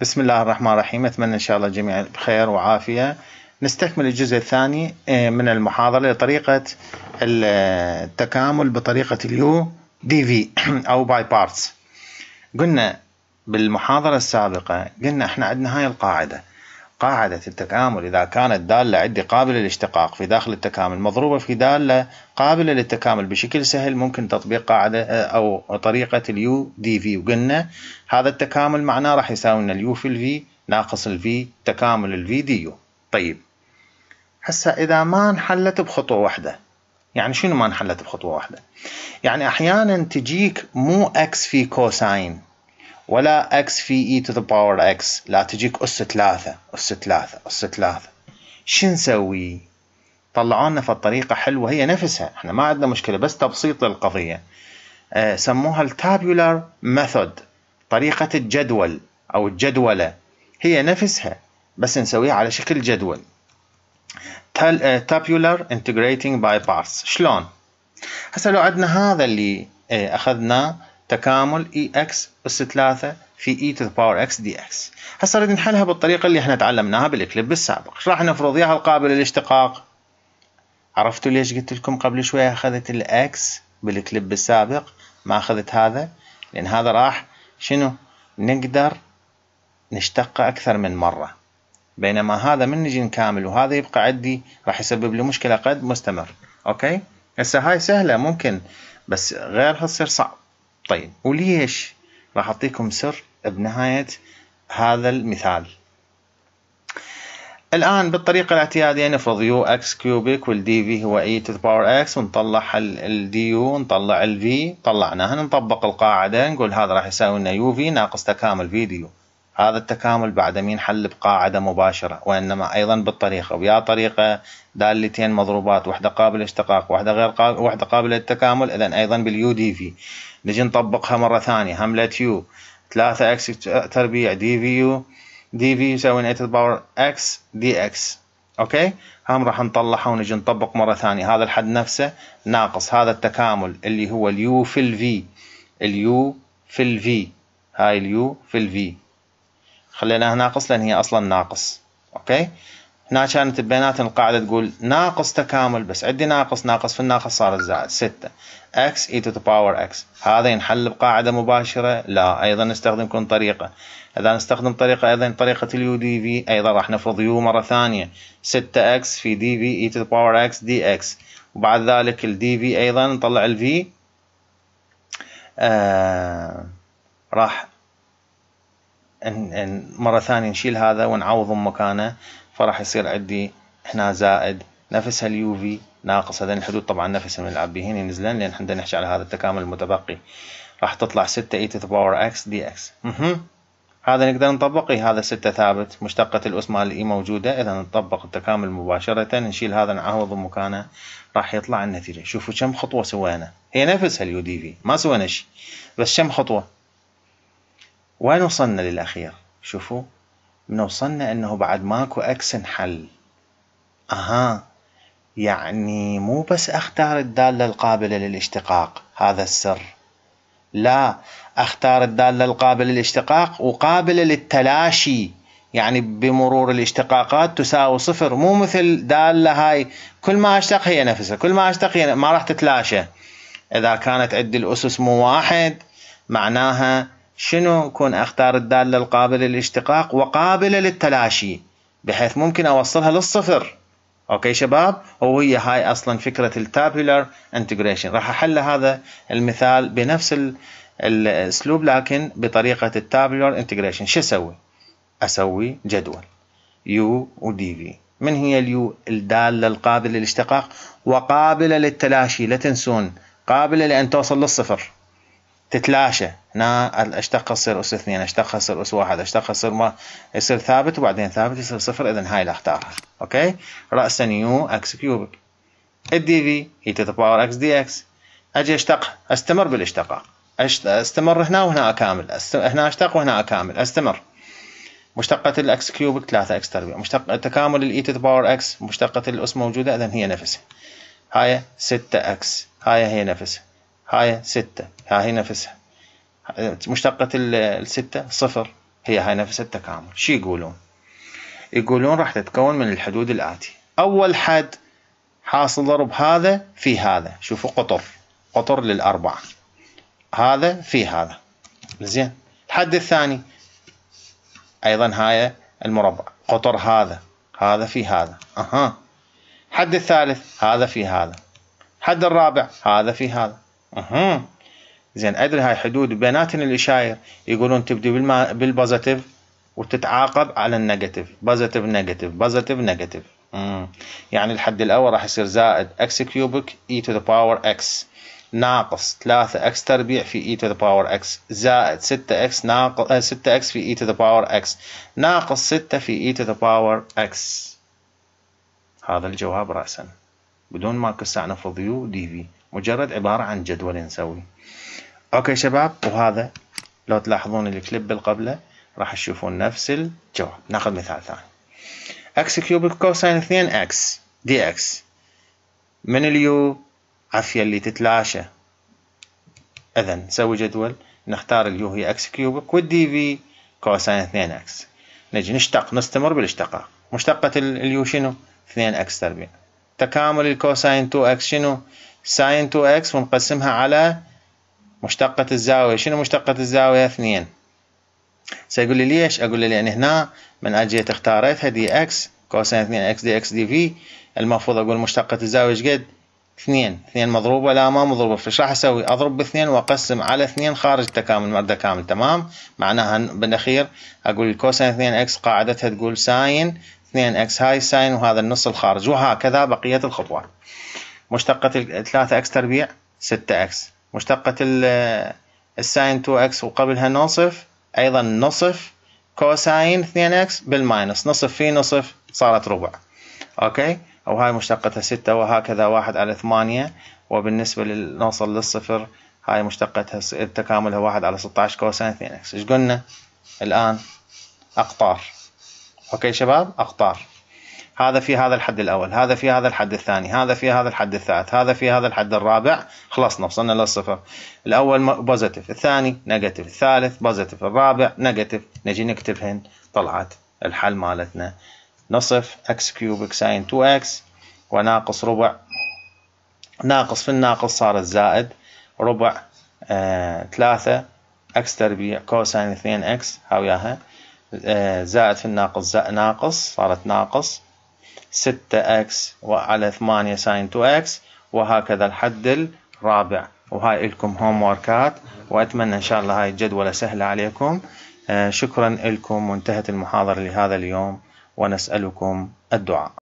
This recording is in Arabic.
بسم الله الرحمن الرحيم أتمنى إن شاء الله جميع بخير وعافية نستكمل الجزء الثاني آه، من المحاضرة لطريقة التكامل بطريقة اليو دي في أو باي بارتس قلنا بالمحاضرة السابقة قلنا احنا عندنا هاي القاعدة قاعدة التكامل إذا كانت دالة عدة قابلة للاشتقاق في داخل التكامل مضروبة في دالة قابلة للتكامل بشكل سهل ممكن تطبيق قاعدة آه، أو طريقة اليو دي في وقلنا هذا التكامل معناه راح يساوي لنا اليو في الفي ناقص الفي تكامل الفي دي يو طيب هسه إذا ما انحلت بخطوة واحدة يعني شنو ما انحلت بخطوة واحدة يعني أحيانا تجيك مو اكس في كوساين ولا اكس في اي تو ذا باور اكس لا تجيك اس ثلاثة اس ثلاثة اس ثلاثة شو نسوي؟ طلعوا لنا في الطريقة حلوة هي نفسها احنا ما عندنا مشكلة بس تبسيط للقضية آه سموها التابولار ميثود طريقة الجدول أو الجدولة هي نفسها بس نسويها على شكل جدول تابيولار انتجريتنج باي بارتس شلون؟ هسه لو عندنا هذا اللي آه، اخذناه تكامل اي اكس اس 3 في اي تو ذا باور اكس دي اكس هسه نريد نحلها بالطريقه اللي احنا تعلمناها بالكليب السابق راح نفرض ياها القابله للاشتقاق عرفتوا ليش قلت لكم قبل شويه اخذت الاكس بالكليب السابق ما اخذت هذا لان هذا راح شنو نقدر نشتق اكثر من مره بينما هذا من نجي نكامل وهذا يبقى عندي راح يسبب لي مشكله قد مستمر اوكي هسه هاي سهله ممكن بس غيرها تصير صعب طيب وليش راح أعطيكم سر بنهاية هذا المثال الآن بالطريقة الاعتيادية نفرض يو اكس كيوبيك والدي في هو اي تو باور اكس ونطلع الدي يو نطلع الفي طلعناها نطبق القاعدة نقول هذا راح يساوي لنا يو في ناقص تكامل في دي يو هذا التكامل بعد مين حل بقاعدة مباشرة وإنما أيضا بالطريقة ويا طريقة دالتين مضروبات واحدة قابلة اشتقاق واحدة غير قابلة واحدة قابلة للتكامل إذا أيضا باليو دي في نجي نطبقها مرة ثانية هملة يو ثلاثة اكس تربيع دي في يو دي في يساوي نيت باور اكس دي اكس اوكي هم راح نطلعها ونجي نطبق مره ثانيه هذا الحد نفسه ناقص هذا التكامل اللي هو اليو في الفي اليو في الفي هاي اليو في الفي خليناها ناقص لأن هي أصلا ناقص أوكي هنا كانت بيناتنا القاعدة تقول ناقص تكامل بس عندي ناقص ناقص في الناقص صارت زائد ستة x e to the power x هذا ينحل بقاعدة مباشرة لا أيضا نستخدم كون طريقة إذا نستخدم طريقة أيضا طريقة اليو دي في أيضا راح نفرض يو مرة ثانية 6x في دي في e to the power x dx وبعد ذلك الدي في أيضا نطلع الفي آه راح مرة ثانية نشيل هذا ونعوضه مكانه فراح يصير عندي هنا زائد نفس اليو في ناقص هذين الحدود طبعا نفس من نلعب بهين ينزلن لان احنا نحكي على هذا التكامل المتبقي راح تطلع 6 اي تو باور اكس دي اكس هذا نقدر نطبقه هذا 6 ثابت مشتقة الأس مال اي e موجودة اذا نطبق التكامل مباشرة نشيل هذا نعوض مكانه راح يطلع النتيجة شوفوا كم خطوة سوينا هي نفسها اليو دي في ما سوينا شيء بس كم خطوة وين وصلنا للأخير شوفوا من وصلنا أنه بعد ماكو أكس انحل أها يعني مو بس أختار الدالة القابلة للاشتقاق هذا السر لا أختار الدالة القابلة للاشتقاق وقابلة للتلاشي يعني بمرور الاشتقاقات تساوي صفر مو مثل دالة هاي كل ما أشتق هي نفسها كل ما أشتق هي ما راح تتلاشى إذا كانت عد الأسس مو واحد معناها شنو يكون اختار الدالة القابلة للاشتقاق وقابلة للتلاشي بحيث ممكن أوصلها للصفر اوكي شباب وهي هاي اصلا فكره التابولار انتجريشن راح احل هذا المثال بنفس الاسلوب لكن بطريقه التابولار انتجريشن شو اسوي اسوي جدول يو ودي في من هي اليو الداله القابله للاشتقاق وقابله للتلاشي لا تنسون قابله لان توصل للصفر تتلاشى هنا الاشتقة تصير أس اثنين اشتقة تصير أس واحد اشتقة تصير ما يصير ثابت وبعدين ثابت يصير صفر إذا هاي اللي اختارها أوكي رأسا يو اكس كيوبك الدي في هي تو باور اكس دي اكس أجي اشتق استمر بالاشتقاق استمر هنا وهنا أكامل أست... هنا اشتق وهنا أكامل استمر مشتقة الاكس كيوب 3 اكس تربيع e مشتقة تكامل الاي تو باور اكس مشتقة الأس موجودة إذا هي نفسها هاي 6 اكس هاي هي نفسها هاي ستة هاي نفسها مشتقة الستة صفر هي هاي نفسها التكامل شي يقولون يقولون راح تتكون من الحدود الآتي أول حد حاصل ضرب هذا في هذا شوفوا قطر قطر للأربعة هذا في هذا زين الحد الثاني أيضا هاي المربع قطر هذا هذا في هذا أها حد الثالث هذا في هذا حد الرابع هذا في هذا اها زين ادري هاي حدود بيناتن الاشاير يقولون تبدي بالبوزيتيف وتتعاقب على النيجاتيف بوزيتيف نيجاتيف بوزيتيف نيجاتيف يعني الحد الاول راح يصير زائد اكس كيوبك اي تو ذا باور اكس ناقص 3 اكس تربيع في اي تو ذا باور اكس زائد 6 اكس ناقص 6 آه، اكس في اي تو ذا باور اكس ناقص 6 في اي تو ذا باور اكس هذا الجواب راسا بدون ما كسعنا في يو دي في مجرد عبارة عن جدول نسوي اوكي شباب وهذا لو تلاحظون الكليب القبله راح تشوفون نفس الجواب ناخذ مثال ثاني اكس كيوب كوساين 2 اكس دي اكس من اليو عفية اللي تتلاشى اذا نسوي جدول نختار اليو هي اكس كيوب والدي في كوساين 2 اكس نجي نشتق نستمر بالاشتقاق مشتقة اليو شنو 2 اكس تربيع تكامل الكوساين 2x شنو ساين 2x ونقسمها على مشتقة الزاوية شنو مشتقة الزاوية اثنين سيقول لي ليش اقول لي لان هنا من اجيت اختاريتها دي اكس كوساين 2 اكس دي اكس دي في المفروض اقول مشتقة الزاوية ايش قد اثنين اثنين مضروبة لا ما مضروبة فايش راح اسوي اضرب باثنين واقسم على اثنين خارج التكامل مرده كامل تمام معناها بالاخير اقول الكوساين 2 اكس قاعدتها تقول ساين 2 اكس هاي الساين وهذا النص الخارج وهكذا بقية الخطوة مشتقة اكس تربيع 6 اكس مشتقة الساين 2 اكس وقبلها نصف أيضا نصف كوساين 2 اكس بالماينس نصف في نصف صارت ربع أوكي أو هاي مشتقتها 6 وهكذا 1 على 8 وبالنسبة للنوصل للصفر هاي مشتقتها تكاملها 1 على 16 كوساين 2 اكس ايش قلنا الآن أقطار اوكي شباب اقطار هذا في هذا الحد الاول هذا في هذا الحد الثاني هذا في هذا الحد الثالث هذا في هذا الحد الرابع خلصنا وصلنا للصفر الاول بوزيتيف الثاني نيجاتيف الثالث بوزيتيف الرابع نيجاتيف نجي نكتبهن طلعت الحل مالتنا نصف x كيوب ساين 2x وناقص ربع ناقص في الناقص صارت زائد ربع آه اكس x تربيع كوساين 2x هاوياها آه، زائد في الناقص زائد ناقص صارت ناقص 6x وعلى 8 ساين 2x وهكذا الحد الرابع وهاي لكم هوم وركات واتمنى ان شاء الله هاي الجدولة سهلة عليكم آه، شكرا لكم وانتهت المحاضرة لهذا اليوم ونسألكم الدعاء